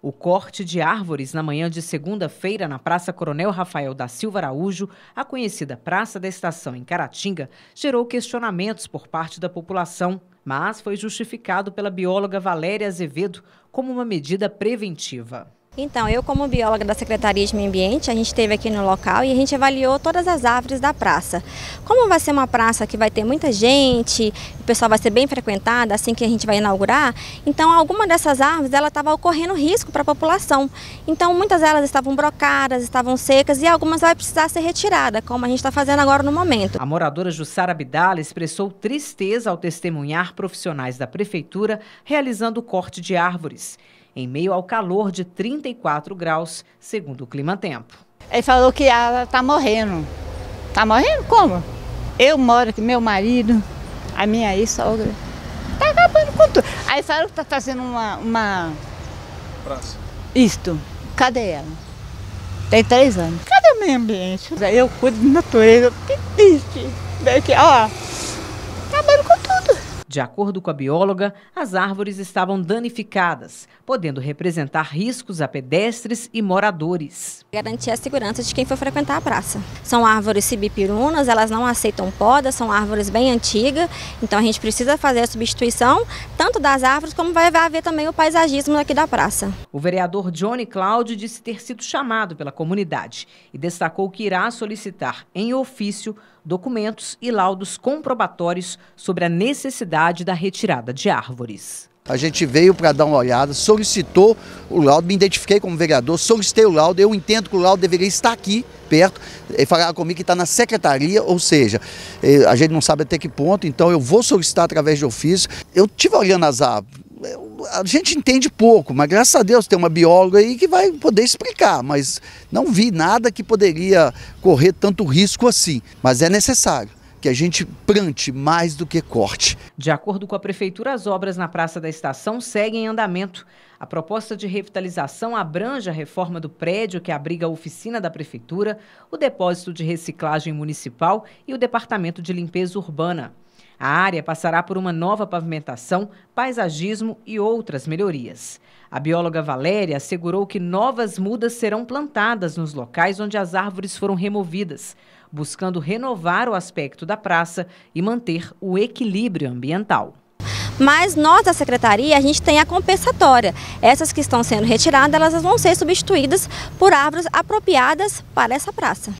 O corte de árvores na manhã de segunda-feira na Praça Coronel Rafael da Silva Araújo, a conhecida Praça da Estação em Caratinga, gerou questionamentos por parte da população, mas foi justificado pela bióloga Valéria Azevedo como uma medida preventiva. Então, eu como bióloga da Secretaria de Meio Ambiente, a gente esteve aqui no local e a gente avaliou todas as árvores da praça. Como vai ser uma praça que vai ter muita gente, o pessoal vai ser bem frequentado assim que a gente vai inaugurar, então alguma dessas árvores ela estava ocorrendo risco para a população. Então, muitas delas estavam brocadas, estavam secas e algumas vai precisar ser retirada, como a gente está fazendo agora no momento. A moradora Jussara Abdala expressou tristeza ao testemunhar profissionais da prefeitura realizando o corte de árvores em meio ao calor de 34 graus, segundo o Clima Tempo. Ele falou que ela está morrendo. Está morrendo como? Eu moro aqui, meu marido, a minha ex-sogra. Está acabando com tudo. Aí falaram que está fazendo uma, uma... Praça. Isto. Cadê ela? Tem três anos. Cadê o meio ambiente? Eu cuido da natureza. Que triste. Daqui, ó. De acordo com a bióloga, as árvores estavam danificadas, podendo representar riscos a pedestres e moradores. Garantir a segurança de quem for frequentar a praça. São árvores cibipirunas, elas não aceitam poda, são árvores bem antigas, então a gente precisa fazer a substituição tanto das árvores como vai haver também o paisagismo aqui da praça. O vereador Johnny Cláudio disse ter sido chamado pela comunidade e destacou que irá solicitar em ofício documentos e laudos comprobatórios sobre a necessidade necessidade da retirada de árvores. A gente veio para dar uma olhada, solicitou o laudo, me identifiquei como vereador, solicitei o laudo, eu entendo que o laudo deveria estar aqui perto, e falaram comigo que está na secretaria, ou seja, eh, a gente não sabe até que ponto, então eu vou solicitar através de ofício. Eu estive olhando as árvores, a gente entende pouco, mas graças a Deus tem uma bióloga aí que vai poder explicar, mas não vi nada que poderia correr tanto risco assim, mas é necessário que a gente plante mais do que corte. De acordo com a prefeitura, as obras na Praça da Estação seguem em andamento. A proposta de revitalização abrange a reforma do prédio que abriga a oficina da prefeitura, o depósito de reciclagem municipal e o departamento de limpeza urbana. A área passará por uma nova pavimentação, paisagismo e outras melhorias. A bióloga Valéria assegurou que novas mudas serão plantadas nos locais onde as árvores foram removidas, buscando renovar o aspecto da praça e manter o equilíbrio ambiental. Mas nós da secretaria, a gente tem a compensatória. Essas que estão sendo retiradas, elas vão ser substituídas por árvores apropriadas para essa praça.